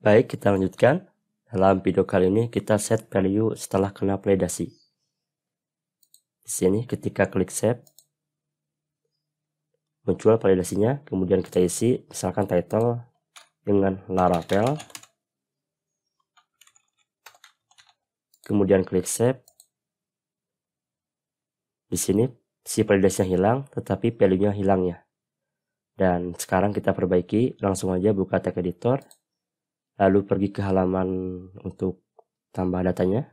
Baik, kita lanjutkan. Dalam video kali ini kita set value setelah kena validasi. Di sini ketika klik save muncul validasinya, kemudian kita isi misalkan title dengan Laravel. Kemudian klik save. Di sini si validasinya hilang, tetapi value-nya hilang ya. Dan sekarang kita perbaiki, langsung aja buka tag editor lalu pergi ke halaman untuk tambah datanya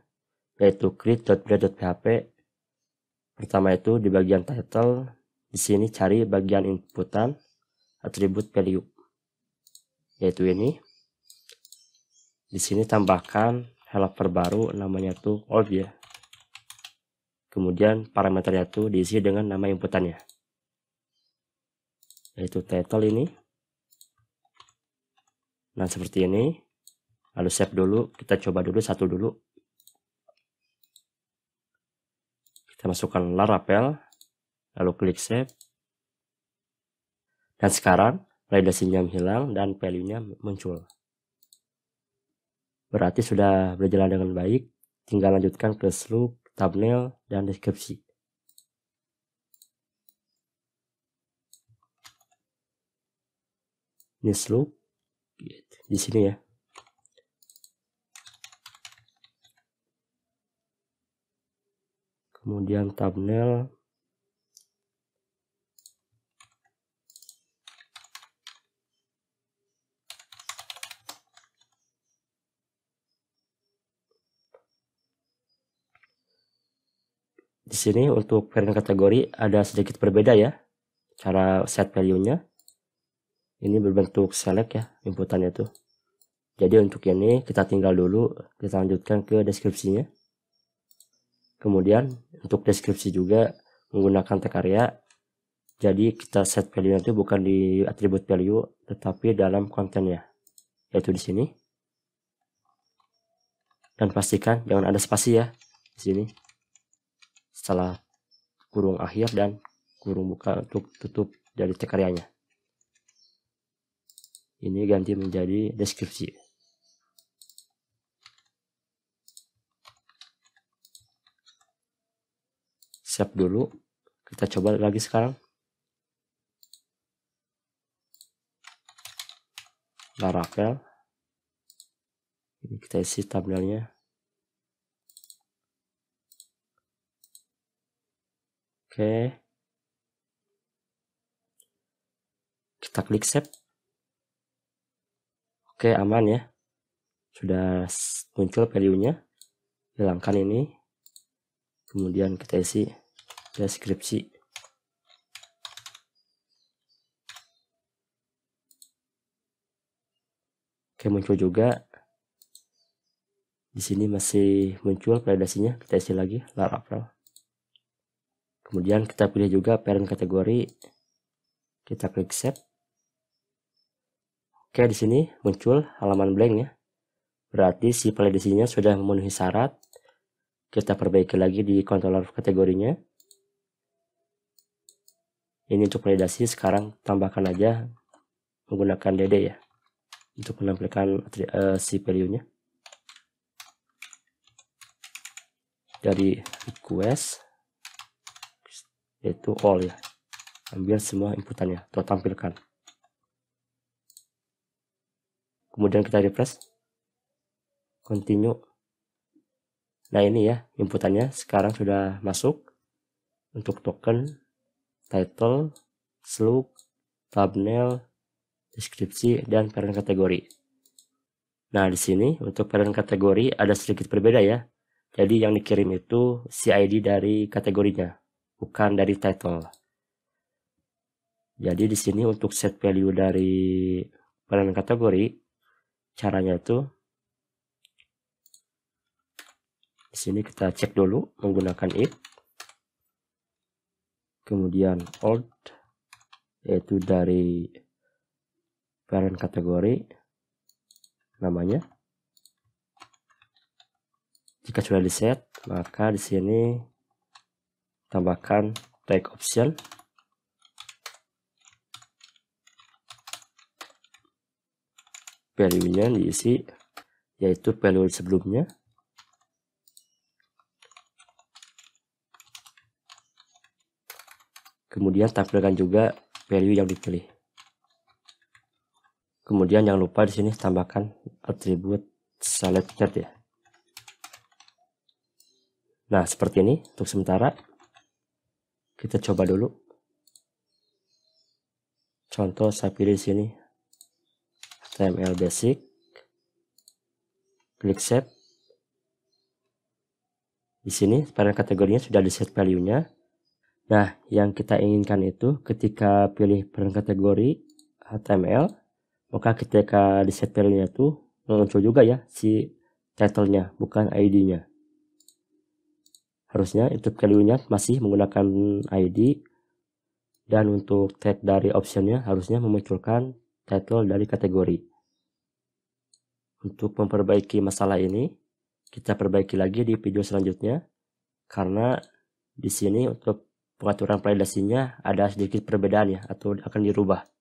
yaitu create.blade.php pertama itu di bagian title di sini cari bagian inputan atribut value yaitu ini di sini tambahkan helper baru namanya tuh old ya kemudian parameternya itu diisi dengan nama inputannya yaitu title ini Nah, seperti ini. Lalu save dulu, kita coba dulu satu dulu. Kita masukkan Laravel, lalu klik save. Dan sekarang validasinya hilang dan value-nya muncul. Berarti sudah berjalan dengan baik. Tinggal lanjutkan ke slug, thumbnail, dan deskripsi. Ini slug di sini ya. Kemudian thumbnail. Di sini untuk varian kategori ada sedikit berbeda ya cara set value-nya ini berbentuk select ya inputannya tuh jadi untuk ini kita tinggal dulu kita lanjutkan ke deskripsinya kemudian untuk deskripsi juga menggunakan tag area jadi kita set value itu bukan di atribut value tetapi dalam kontennya yaitu di sini dan pastikan jangan ada spasi ya di sini setelah kurung akhir dan kurung buka untuk tutup dari tag area-nya ini ganti menjadi deskripsi Siap dulu kita coba lagi sekarang Laravel ini kita isi tabelnya oke kita klik save Oke, aman ya. Sudah muncul value-nya. Hilangkan ini. Kemudian kita isi deskripsi. Oke, muncul juga. Di sini masih muncul validasinya. Kita isi lagi Laravel. Kemudian kita pilih juga parent kategori. Kita klik save. Oke, di sini muncul halaman blank ya. Berarti si validasinya sudah memenuhi syarat. Kita perbaiki lagi di controller kategorinya. Ini untuk validasi sekarang tambahkan aja menggunakan DD ya untuk menampilkan uh, si value-nya. Dari request yaitu all ya. Ambil semua inputannya atau tampilkan. kemudian kita refresh continue nah ini ya inputannya sekarang sudah masuk untuk token title slug thumbnail deskripsi dan parent kategori nah di sini untuk parent kategori ada sedikit berbeda ya jadi yang dikirim itu CID dari kategorinya bukan dari title jadi di sini untuk set value dari parent kategori caranya itu di sini kita cek dulu menggunakan if kemudian old yaitu dari parent kategori namanya jika sudah di set maka di sini tambahkan tag option value-nya diisi yaitu value sebelumnya kemudian tampilkan juga value yang dipilih kemudian jangan lupa di sini tambahkan atribut selected ya nah seperti ini untuk sementara kita coba dulu contoh saya pilih sini HTML basic klik save di sini pada kategorinya sudah di set value-nya nah yang kita inginkan itu ketika pilih per kategori HTML maka ketika di set value-nya itu muncul juga ya si title-nya bukan ID-nya harusnya itu value-nya masih menggunakan ID dan untuk tag dari option nya harusnya memunculkan title dari kategori. Untuk memperbaiki masalah ini, kita perbaiki lagi di video selanjutnya, karena di sini untuk pengaturan validasinya ada sedikit perbedaan ya, atau akan dirubah.